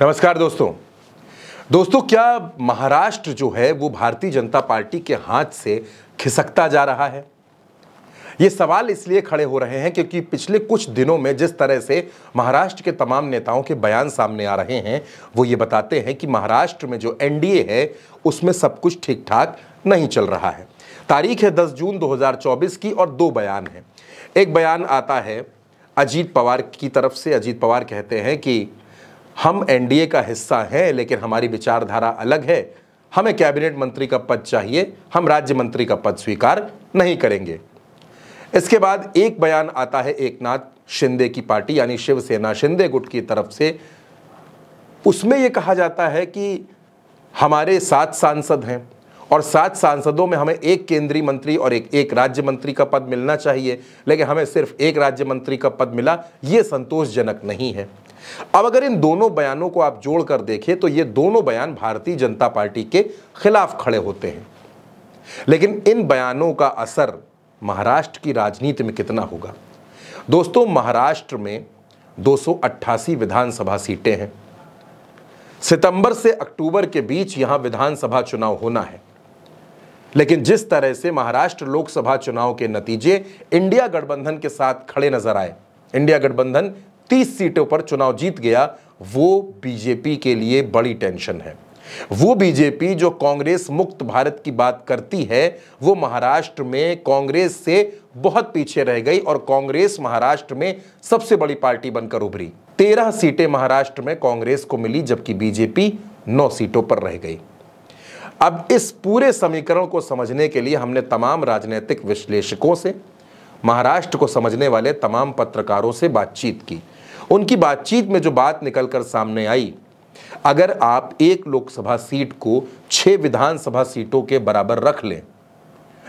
नमस्कार दोस्तों दोस्तों क्या महाराष्ट्र जो है वो भारतीय जनता पार्टी के हाथ से खिसकता जा रहा है ये सवाल इसलिए खड़े हो रहे हैं क्योंकि पिछले कुछ दिनों में जिस तरह से महाराष्ट्र के तमाम नेताओं के बयान सामने आ रहे हैं वो ये बताते हैं कि महाराष्ट्र में जो एनडीए है उसमें सब कुछ ठीक ठाक नहीं चल रहा है तारीख है 10 जून 2024 की और दो बयान हैं एक बयान आता है अजीत पवार की तरफ से अजीत पवार कहते हैं कि हम एनडीए का हिस्सा हैं लेकिन हमारी विचारधारा अलग है हमें कैबिनेट मंत्री का पद चाहिए हम राज्य मंत्री का पद स्वीकार नहीं करेंगे इसके बाद एक बयान आता है एकनाथ शिंदे की पार्टी यानी शिवसेना शिंदे गुट की तरफ से उसमें यह कहा जाता है कि हमारे सात सांसद हैं और सात सांसदों में हमें एक केंद्रीय मंत्री और एक एक राज्य मंत्री का पद मिलना चाहिए लेकिन हमें सिर्फ एक राज्य मंत्री का पद मिला ये संतोषजनक नहीं है अब अगर इन दोनों बयानों को आप जोड़कर देखें तो ये दोनों बयान भारतीय जनता पार्टी के खिलाफ खड़े होते हैं लेकिन इन बयानों का असर महाराष्ट्र की राजनीति में कितना होगा दोस्तों महाराष्ट्र में दो विधानसभा सीटें हैं सितंबर से अक्टूबर के बीच यहां विधानसभा चुनाव होना है लेकिन जिस तरह से महाराष्ट्र लोकसभा चुनाव के नतीजे इंडिया गठबंधन के साथ खड़े नजर आए इंडिया गठबंधन 30 सीटों पर चुनाव जीत गया वो बीजेपी के लिए बड़ी टेंशन है वो बीजेपी जो कांग्रेस मुक्त भारत की बात करती है वो महाराष्ट्र में कांग्रेस से बहुत पीछे रह गई और कांग्रेस महाराष्ट्र में सबसे बड़ी पार्टी बनकर उभरी तेरह सीटें महाराष्ट्र में कांग्रेस को मिली जबकि बीजेपी नौ सीटों पर रह गई अब इस पूरे समीकरण को समझने के लिए हमने तमाम राजनीतिक विश्लेषकों से महाराष्ट्र को समझने वाले तमाम पत्रकारों से बातचीत की उनकी बातचीत में जो बात निकल कर सामने आई अगर आप एक लोकसभा सीट को छह विधानसभा सीटों के बराबर रख लें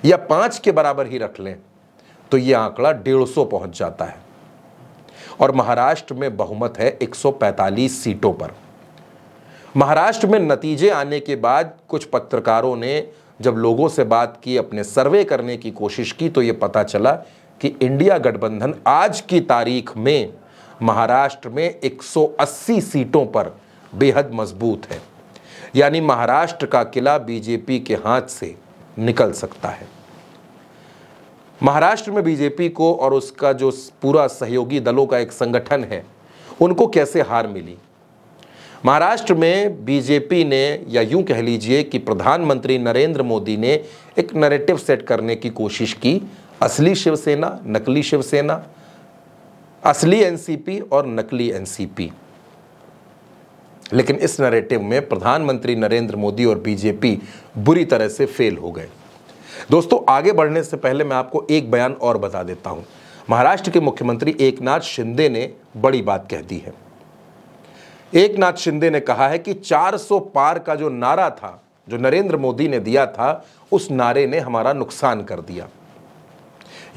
या पांच के बराबर ही रख लें तो यह आंकड़ा डेढ़ सौ पहुंच जाता है और महाराष्ट्र में बहुमत है 145 सीटों पर महाराष्ट्र में नतीजे आने के बाद कुछ पत्रकारों ने जब लोगों से बात की अपने सर्वे करने की कोशिश की तो यह पता चला कि इंडिया गठबंधन आज की तारीख में महाराष्ट्र में 180 सीटों पर बेहद मजबूत है यानी महाराष्ट्र का किला बीजेपी के हाथ से निकल सकता है महाराष्ट्र में बीजेपी को और उसका जो पूरा सहयोगी दलों का एक संगठन है उनको कैसे हार मिली महाराष्ट्र में बीजेपी ने या यूं कह लीजिए कि प्रधानमंत्री नरेंद्र मोदी ने एक नरेटिव सेट करने की कोशिश की असली शिवसेना नकली शिवसेना असली एनसीपी और नकली एनसीपी लेकिन इस नरेटिव में प्रधानमंत्री नरेंद्र मोदी और बीजेपी बुरी तरह से फेल हो गए दोस्तों आगे बढ़ने से पहले मैं आपको एक बयान और बता देता हूं महाराष्ट्र के मुख्यमंत्री एकनाथ शिंदे ने बड़ी बात कह दी है एकनाथ शिंदे ने कहा है कि 400 पार का जो नारा था जो नरेंद्र मोदी ने दिया था उस नारे ने हमारा नुकसान कर दिया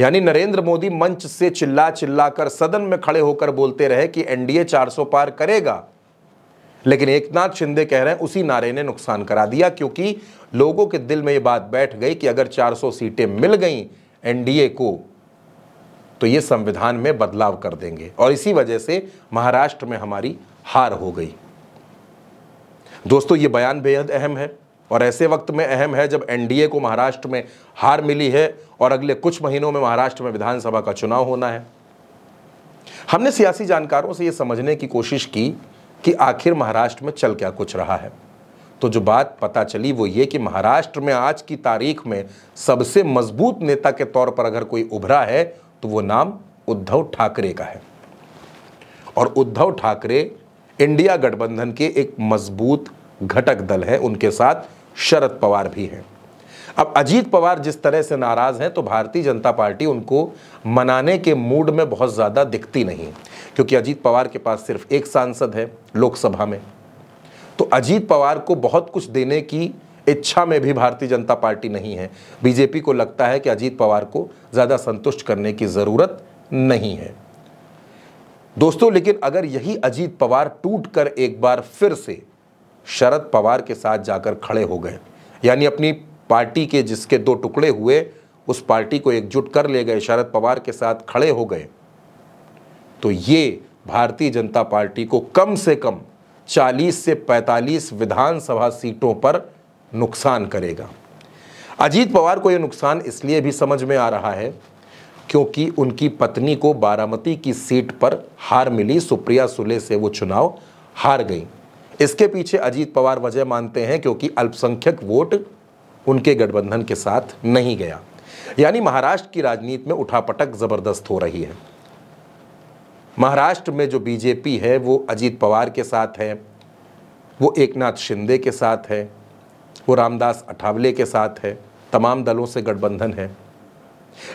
यानी नरेंद्र मोदी मंच से चिल्ला चिल्ला कर सदन में खड़े होकर बोलते रहे कि एनडीए 400 पार करेगा लेकिन एक नाथ शिंदे कह रहे हैं उसी नारे ने नुकसान करा दिया क्योंकि लोगों के दिल में ये बात बैठ गई कि अगर 400 सीटें मिल गई एनडीए को तो ये संविधान में बदलाव कर देंगे और इसी वजह से महाराष्ट्र में हमारी हार हो गई दोस्तों ये बयान बेहद अहम है और ऐसे वक्त में अहम है जब एनडीए को महाराष्ट्र में हार मिली है और अगले कुछ महीनों में महाराष्ट्र में विधानसभा का चुनाव होना है हमने सियासी जानकारों से यह समझने की कोशिश की कि आखिर महाराष्ट्र में चल क्या कुछ रहा है तो जो बात पता चली वो ये कि महाराष्ट्र में आज की तारीख में सबसे मजबूत नेता के तौर पर अगर कोई उभरा है तो वो नाम उद्धव ठाकरे का है और उद्धव ठाकरे इंडिया गठबंधन के एक मजबूत घटक दल है उनके साथ शरद पवार भी हैं अब अजीत पवार जिस तरह से नाराज़ हैं तो भारतीय जनता पार्टी उनको मनाने के मूड में बहुत ज़्यादा दिखती नहीं क्योंकि अजीत पवार के पास सिर्फ एक सांसद है लोकसभा में तो अजीत पवार को बहुत कुछ देने की इच्छा में भी भारतीय जनता पार्टी नहीं है बीजेपी को लगता है कि अजीत पवार को ज़्यादा संतुष्ट करने की ज़रूरत नहीं है दोस्तों लेकिन अगर यही अजीत पवार टूट कर एक बार फिर से शरद पवार के साथ जाकर खड़े हो गए यानी अपनी पार्टी के जिसके दो टुकड़े हुए उस पार्टी को एकजुट कर ले गए शरद पवार के साथ खड़े हो गए तो ये भारतीय जनता पार्टी को कम से कम 40 से 45 विधानसभा सीटों पर नुकसान करेगा अजीत पवार को यह नुकसान इसलिए भी समझ में आ रहा है क्योंकि उनकी पत्नी को बारामती की सीट पर हार मिली सुप्रिया सुले से वो चुनाव हार गई इसके पीछे अजीत पवार वजह मानते हैं क्योंकि अल्पसंख्यक वोट उनके गठबंधन के साथ नहीं गया यानी महाराष्ट्र की राजनीति में उठापटक जबरदस्त हो रही है महाराष्ट्र में जो बीजेपी है वो अजीत पवार के साथ है वो एकनाथ शिंदे के साथ है वो रामदास अठावले के साथ है तमाम दलों से गठबंधन है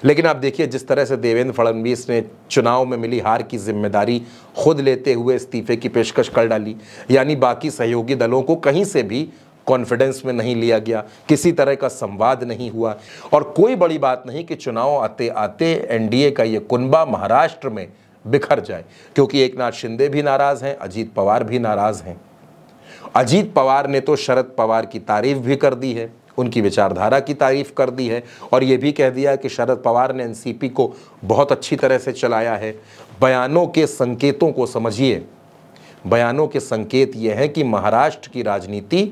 लेकिन आप देखिए जिस तरह से देवेंद्र फडणवीस ने चुनाव में मिली हार की जिम्मेदारी खुद लेते हुए इस्तीफे की पेशकश कर डाली यानी बाकी सहयोगी दलों को कहीं से भी कॉन्फिडेंस में नहीं लिया गया किसी तरह का संवाद नहीं हुआ और कोई बड़ी बात नहीं कि चुनाव आते आते एनडीए का ये कुनबा महाराष्ट्र में बिखर जाए क्योंकि एक नाथ शिंदे भी नाराज़ हैं अजीत पवार भी नाराज़ हैं अजीत पवार ने तो शरद पवार की तारीफ भी कर दी है उनकी विचारधारा की तारीफ कर दी है और ये भी कह दिया कि शरद पवार ने एनसीपी को बहुत अच्छी तरह से चलाया है बयानों के संकेतों को समझिए बयानों के संकेत ये हैं कि महाराष्ट्र की राजनीति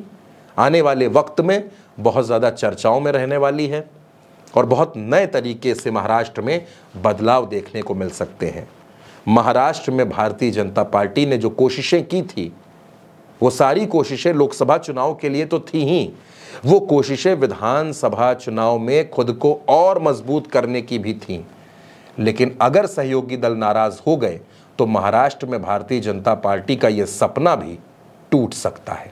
आने वाले वक्त में बहुत ज़्यादा चर्चाओं में रहने वाली है और बहुत नए तरीके से महाराष्ट्र में बदलाव देखने को मिल सकते हैं महाराष्ट्र में भारतीय जनता पार्टी ने जो कोशिशें की थी वो सारी कोशिशें लोकसभा चुनाव के लिए तो थी ही वो कोशिशें विधानसभा चुनाव में खुद को और मजबूत करने की भी थीं लेकिन अगर सहयोगी दल नाराज हो गए तो महाराष्ट्र में भारतीय जनता पार्टी का ये सपना भी टूट सकता है